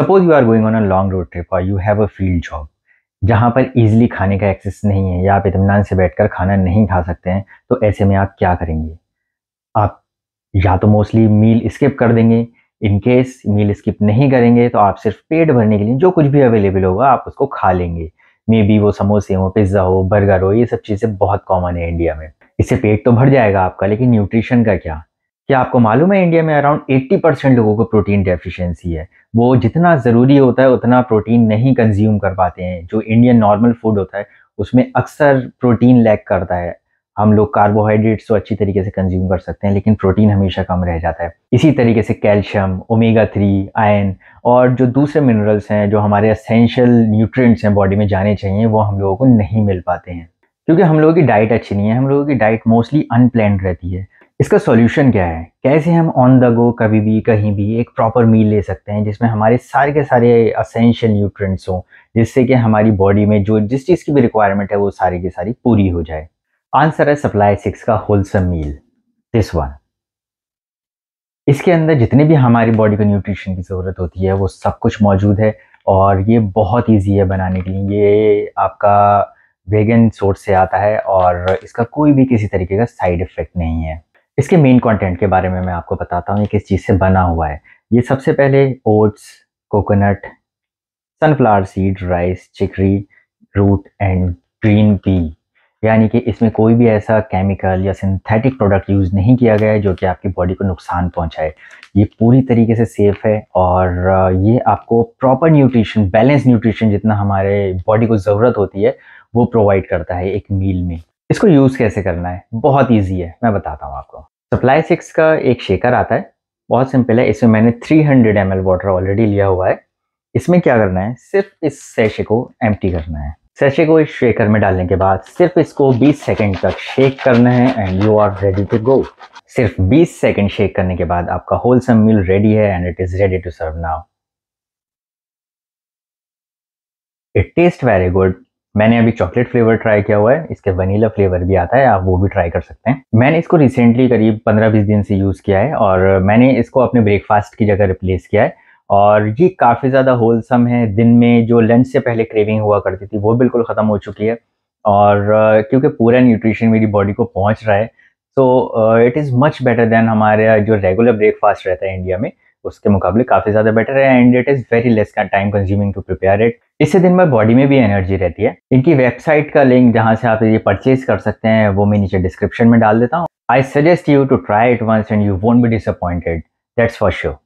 suppose you are going on a long road trip और you have a field job जहाँ पर easily खाने का एक्सेस नहीं है या आप इतमान से बैठकर खाना नहीं खा सकते हैं तो ऐसे में आप क्या करेंगे आप या तो मोस्टली मील स्किप कर देंगे इन केस मील स्किप नहीं करेंगे तो आप सिर्फ पेट भरने के लिए जो कुछ भी अवेलेबल होगा आप उसको खा लेंगे मे बी वो समोसे हो पिज़्ज़ा हो बर्गर हो ये सब चीज़ें बहुत कॉमन है इंडिया में इससे पेट तो भर जाएगा आपका लेकिन न्यूट्रिशन का क्या क्या आपको मालूम है इंडिया में अराउंड 80 परसेंट लोगों को प्रोटीन डेफिशिएंसी है वो जितना ज़रूरी होता है उतना प्रोटीन नहीं कंज्यूम कर पाते हैं जो इंडियन नॉर्मल फूड होता है उसमें अक्सर प्रोटीन लैक करता है हम लोग कार्बोहाइड्रेट्स तो अच्छी तरीके से कंज्यूम कर सकते हैं लेकिन प्रोटीन हमेशा कम रह जाता है इसी तरीके से कैल्शियम ओमेगा थ्री आयन और जो दूसरे मिनरल्स हैं जो हमारे असेंशियल न्यूट्रिएंट्स हैं बॉडी में जाने चाहिए वो हम लोगों को नहीं मिल पाते हैं क्योंकि हम लोगों की डाइट अच्छी नहीं है हम लोगों की डाइट मोस्टली अनप्लैंड रहती है इसका सॉल्यूशन क्या है कैसे हम ऑन द गो कभी भी कहीं भी एक प्रॉपर मील ले सकते हैं जिसमें हमारे सारे के सारे असेंशियल न्यूट्रिएंट्स हों जिससे कि हमारी बॉडी में जो जिस चीज़ की भी रिक्वायरमेंट है वो सारी की सारी पूरी हो जाए आंसर है सप्लाई सिक्स का होलसम मील दिस वन इसके अंदर जितने भी हमारी बॉडी को न्यूट्रिशन की ज़रूरत होती है वो सब कुछ मौजूद है और ये बहुत ईजी है बनाने के लिए ये आपका वेगन सोर्स से आता है और इसका कोई भी किसी तरीके का साइड इफ़ेक्ट नहीं है इसके मेन कंटेंट के बारे में मैं आपको बताता हूँ ये किस चीज़ से बना हुआ है ये सबसे पहले oats coconut sunflower seed rice chicory root and green pea यानी कि इसमें कोई भी ऐसा केमिकल या सिंथेटिक प्रोडक्ट यूज़ नहीं किया गया है जो कि आपकी बॉडी को नुकसान पहुंचाए ये पूरी तरीके से सेफ़ है और ये आपको प्रॉपर न्यूट्रिशन बैलेंस न्यूट्रिशन जितना हमारे बॉडी को ज़रूरत होती है वो प्रोवाइड करता है एक मील में इसको यूज़ कैसे करना है बहुत ईजी है मैं बताता हूँ आपको सप्लाई सिक्स का एक शेकर आता है बहुत सिंपल है इसमें मैंने 300 हंड्रेड एम वाटर ऑलरेडी लिया हुआ है इसमें क्या करना है सिर्फ इस सैशे को एम करना है सैशे को इस शेकर में डालने के बाद सिर्फ इसको 20 सेकंड तक शेक करना है and you are ready to go सिर्फ 20 सेकंड शेक करने के बाद आपका होल सम मील रेडी है and it is ready to serve now it taste very good मैंने अभी चॉकलेट फ्लेवर ट्राई किया हुआ है इसके वनीला फ्लेवर भी आता है आप वो भी ट्राई कर सकते हैं मैंने इसको रिसेंटली करीब 15-20 दिन से यूज़ किया है और मैंने इसको अपने ब्रेकफास्ट की जगह रिप्लेस किया है और ये काफ़ी ज़्यादा होलसम है दिन में जो लंच से पहले क्रेविंग हुआ करती थी वो बिल्कुल ख़त्म हो चुकी है और क्योंकि पूरा न्यूट्रिशन मेरी बॉडी को पहुँच रहा है so it is much better than हमारे जो रेगुलर ब्रेकफास्ट रहता है इंडिया में उसके मुकाबले काफ़ी ज़्यादा बेटर है and it is very less का time consuming to prepare it इससे दिन भर बॉडी में भी एनर्जी रहती है इनकी वेबसाइट का लिंक जहां से आप ये परचेज कर सकते हैं वो मैं नीचे डिस्क्रिप्शन में डाल देता हूँ I suggest you to try it once and you won't be disappointed that's for sure